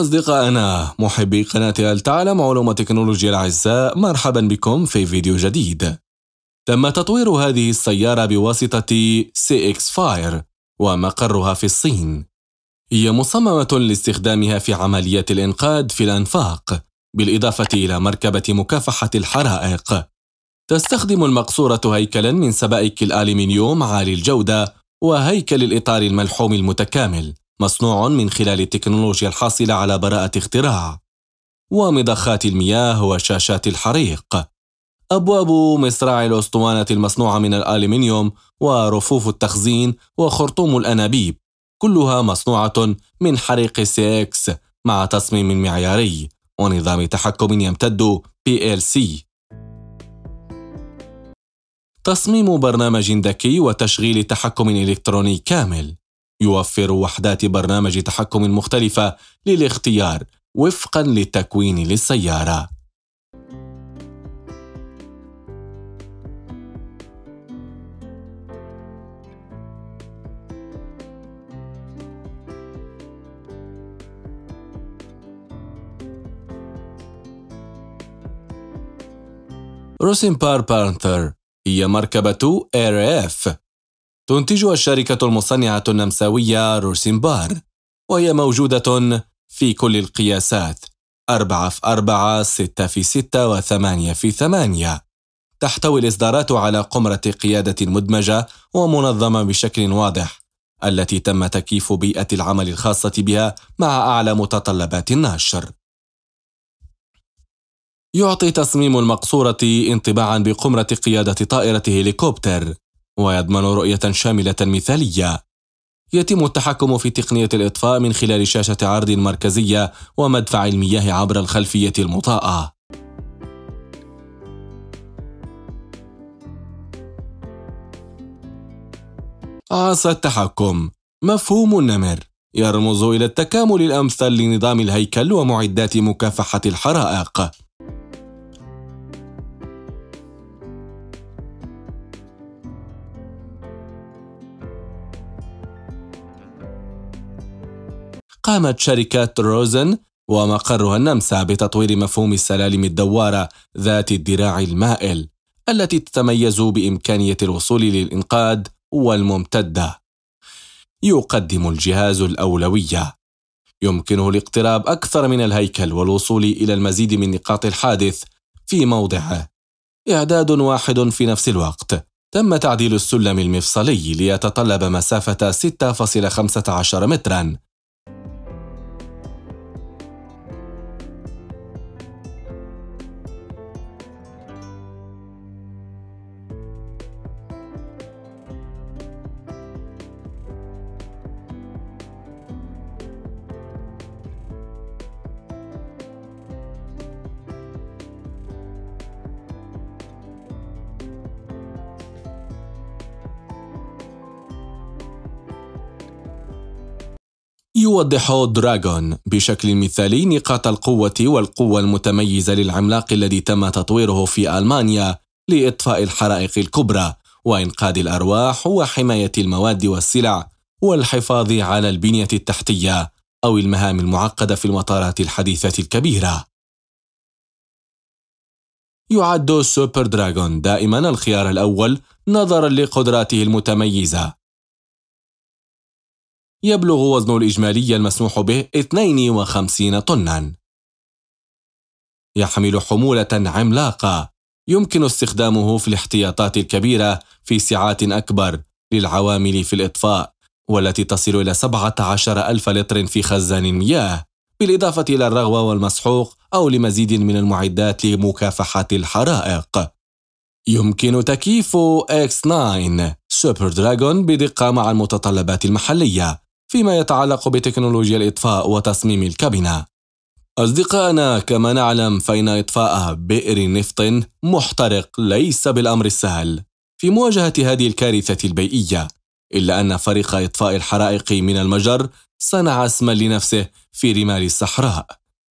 أصدقائنا محبي قناة هل تعلم علوم تكنولوجيا الأعزاء مرحبا بكم في فيديو جديد تم تطوير هذه السيارة بواسطة CX Fire ومقرها في الصين هي مصممة لاستخدامها في عمليات الإنقاذ في الأنفاق بالإضافة إلى مركبة مكافحة الحرائق تستخدم المقصورة هيكلا من سبائك الألمنيوم عالي الجودة وهيكل الإطار الملحوم المتكامل مصنوع من خلال التكنولوجيا الحاصلة على براءة اختراع ومضخات المياه وشاشات الحريق أبواب مصراع الأسطوانة المصنوعة من الألمنيوم ورفوف التخزين وخرطوم الأنابيب كلها مصنوعة من حريق سي إكس مع تصميم معياري ونظام تحكم يمتد PLC تصميم برنامج ذكي وتشغيل تحكم إلكتروني كامل يوفر وحدات برنامج تحكم مختلفة للاختيار وفقا للتكوين للسيارة روسين بار بانثر هي مركبة RF تنتجها الشركة المصنعة النمساوية روسيمبار وهي موجودة في كل القياسات 4 في 4 6 في 6 و 8 في 8 تحتوي الإصدارات على قمرة قيادة مدمجة ومنظمة بشكل واضح التي تم تكييف بيئة العمل الخاصة بها مع أعلى متطلبات النشر يعطي تصميم المقصورة انطباعا بقمرة قيادة طائرة هليكوبتر ويضمن رؤية شاملة مثالية. يتم التحكم في تقنية الإطفاء من خلال شاشة عرض مركزية ومدفع المياه عبر الخلفية المطاءة. عصا التحكم مفهوم النمر يرمز إلى التكامل الأمثل لنظام الهيكل ومعدات مكافحة الحرائق قامت شركة روزن ومقرها النمسا بتطوير مفهوم السلالم الدوارة ذات الدراع المائل التي تتميز بإمكانية الوصول للإنقاذ والممتدة. يقدم الجهاز الأولوية. يمكنه الاقتراب أكثر من الهيكل والوصول إلى المزيد من نقاط الحادث في موضعه. إعداد واحد في نفس الوقت. تم تعديل السلم المفصلي ليتطلب مسافة 6.15 متراً يوضح دراغون بشكل مثالي نقاط القوة والقوة المتميزة للعملاق الذي تم تطويره في ألمانيا لإطفاء الحرائق الكبرى وإنقاذ الأرواح وحماية المواد والسلع والحفاظ على البنية التحتية أو المهام المعقدة في المطارات الحديثة الكبيرة. يعد سوبر دراغون دائما الخيار الأول نظرا لقدراته المتميزة يبلغ وزن الإجمالي المسموح به 52 طنًا. يحمل حمولة عملاقة يمكن استخدامه في الاحتياطات الكبيرة في سعات أكبر للعوامل في الإطفاء والتي تصل إلى 17 ألف لتر في خزان المياه بالإضافة إلى الرغوة والمسحوق أو لمزيد من المعدات لمكافحة الحرائق يمكن تكييف X9 سوبر دراجون بدقة مع المتطلبات المحلية فيما يتعلق بتكنولوجيا الإطفاء وتصميم الكابينة أصدقائنا كما نعلم فإن إطفاء بئر نفط محترق ليس بالأمر السهل في مواجهة هذه الكارثة البيئية إلا أن فريق إطفاء الحرائق من المجر صنع اسما لنفسه في رمال الصحراء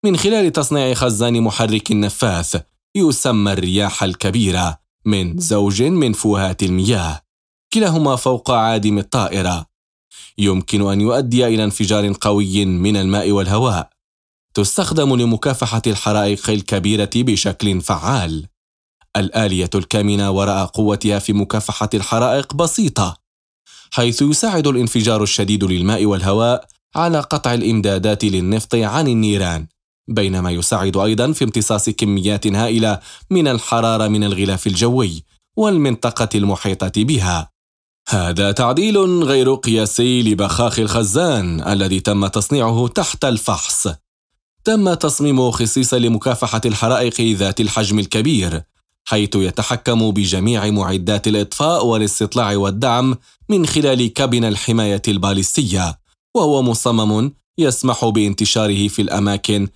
من خلال تصنيع خزان محرك نفاث يسمى الرياح الكبيرة من زوج من فوهات المياه كلاهما فوق عادم الطائرة يمكن أن يؤدي إلى انفجار قوي من الماء والهواء تستخدم لمكافحة الحرائق الكبيرة بشكل فعال الآلية الكامنة وراء قوتها في مكافحة الحرائق بسيطة حيث يساعد الانفجار الشديد للماء والهواء على قطع الإمدادات للنفط عن النيران بينما يساعد أيضا في امتصاص كميات هائلة من الحرارة من الغلاف الجوي والمنطقة المحيطة بها هذا تعديل غير قياسي لبخاخ الخزان الذي تم تصنيعه تحت الفحص تم تصميم خصيصا لمكافحة الحرائق ذات الحجم الكبير حيث يتحكم بجميع معدات الإطفاء والاستطلاع والدعم من خلال كابن الحماية البالستية وهو مصمم يسمح بانتشاره في الأماكن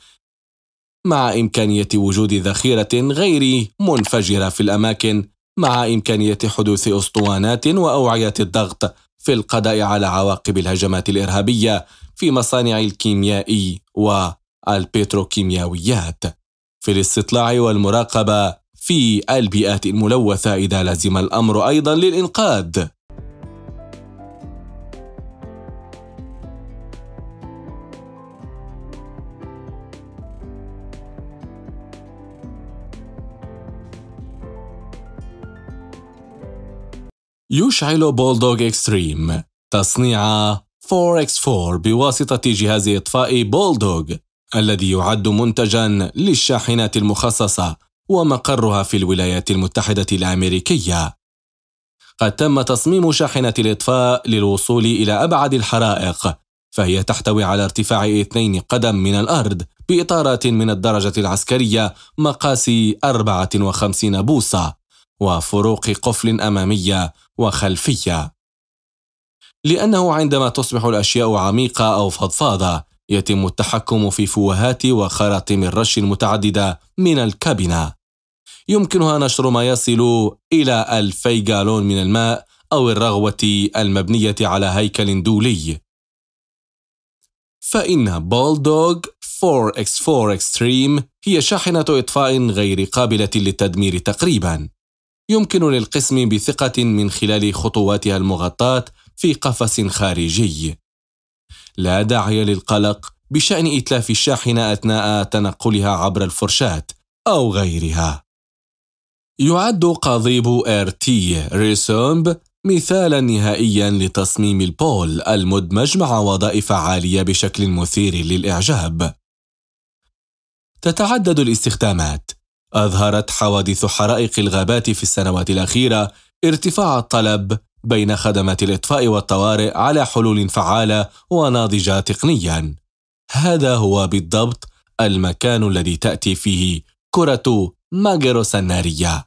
مع إمكانية وجود ذخيرة غير منفجرة في الأماكن مع إمكانية حدوث أسطوانات وأوعية الضغط في القضاء على عواقب الهجمات الإرهابية في مصانع الكيمياء والبتروكيماويات في الاستطلاع والمراقبة في البيئات الملوثة إذا لزم الأمر أيضا للإنقاذ يشعل بولدوغ اكستريم تصنيع 4X4 بواسطة جهاز إطفاء بولدوغ الذي يعد منتجا للشاحنات المخصصة ومقرها في الولايات المتحدة الأمريكية قد تم تصميم شاحنة الإطفاء للوصول إلى أبعد الحرائق فهي تحتوي على ارتفاع اثنين قدم من الأرض بإطارات من الدرجة العسكرية مقاس 54 بوصة وفروق قفل أمامية وخلفية لأنه عندما تصبح الأشياء عميقة أو فضفاضة يتم التحكم في فوهات وخراطيم الرش المتعددة من الكابينة يمكنها نشر ما يصل إلى ألفي جالون من الماء أو الرغوة المبنية على هيكل دولي فإن بولدوغ 4X4 Extreme هي شاحنة إطفاء غير قابلة للتدمير تقريباً يمكن للقسم بثقة من خلال خطواتها المغطاة في قفص خارجي. لا داعي للقلق بشأن إتلاف الشاحنة أثناء تنقلها عبر الفرشاة أو غيرها. يعد قضيب تي ريسومب مثالا نهائيا لتصميم البول المدمج مع وظائف عالية بشكل مثير للإعجاب. تتعدد الاستخدامات أظهرت حوادث حرائق الغابات في السنوات الأخيرة ارتفاع الطلب بين خدمات الإطفاء والطوارئ على حلول فعالة وناضجة تقنياً. هذا هو بالضبط المكان الذي تأتي فيه كرة ماجروس النارية،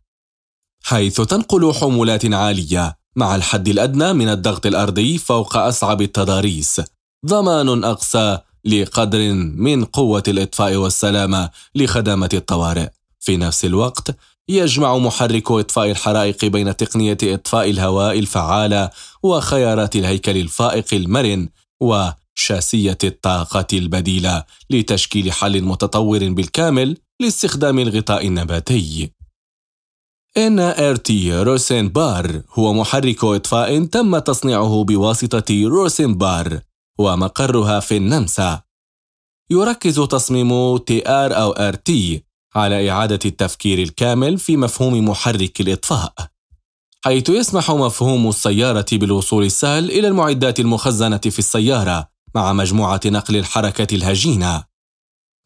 حيث تنقل حمولات عالية مع الحد الأدنى من الضغط الأرضي فوق أصعب التضاريس، ضمان أقصى لقدر من قوة الإطفاء والسلامة لخدمة الطوارئ. في نفس الوقت يجمع محرك إطفاء الحرائق بين تقنية إطفاء الهواء الفعالة وخيارات الهيكل الفائق المرن وشاسية الطاقة البديلة لتشكيل حل متطور بالكامل لاستخدام الغطاء النباتي. NRT بار هو محرك إطفاء تم تصنيعه بواسطة روسين بار ومقرها في النمسا. يركز تصميم تي آر أو آر تي على إعادة التفكير الكامل في مفهوم محرك الإطفاء حيث يسمح مفهوم السيارة بالوصول السهل إلى المعدات المخزنة في السيارة مع مجموعة نقل الحركة الهجينة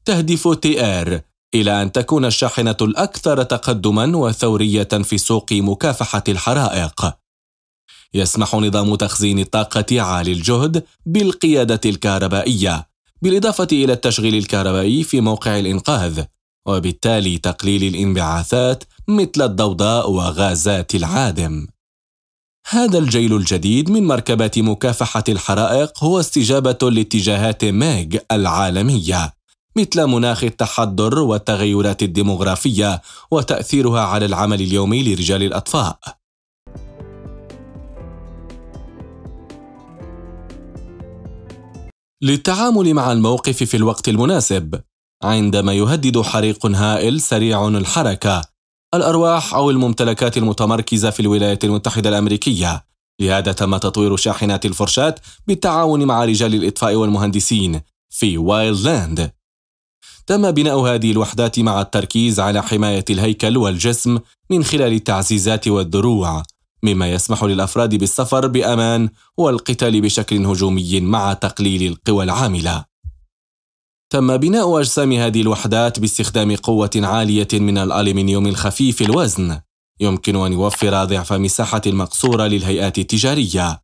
تهدف تي آر إلى أن تكون الشاحنة الأكثر تقدماً وثورية في سوق مكافحة الحرائق يسمح نظام تخزين الطاقة عالي الجهد بالقيادة الكهربائية بالإضافة إلى التشغيل الكهربائي في موقع الإنقاذ وبالتالي تقليل الانبعاثات مثل الضوضاء وغازات العادم. هذا الجيل الجديد من مركبات مكافحة الحرائق هو استجابة لاتجاهات ميغ العالمية مثل مناخ التحضر والتغيرات الديمغرافية وتأثيرها على العمل اليومي لرجال الأطفاء. للتعامل مع الموقف في الوقت المناسب عندما يهدد حريق هائل سريع الحركة الأرواح أو الممتلكات المتمركزة في الولايات المتحدة الأمريكية لهذا تم تطوير شاحنات الفرشاة بالتعاون مع رجال الإطفاء والمهندسين في لاند تم بناء هذه الوحدات مع التركيز على حماية الهيكل والجسم من خلال التعزيزات والدروع مما يسمح للأفراد بالسفر بأمان والقتال بشكل هجومي مع تقليل القوى العاملة تم بناء أجسام هذه الوحدات باستخدام قوة عالية من الألمنيوم الخفيف الوزن يمكن أن يوفر ضعف مساحة المقصورة للهيئات التجارية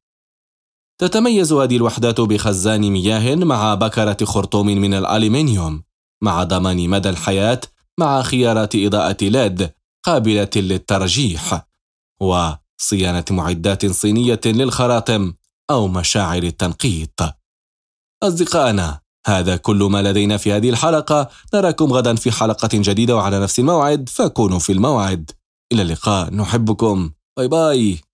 تتميز هذه الوحدات بخزان مياه مع بكرة خرطوم من الألمنيوم مع ضمان مدى الحياة مع خيارات إضاءة ليد قابلة للترجيح وصيانة معدات صينية للخراطم أو مشاعر التنقيط أصدقائنا هذا كل ما لدينا في هذه الحلقة نراكم غدا في حلقة جديدة وعلى نفس الموعد فكونوا في الموعد إلى اللقاء نحبكم باي باي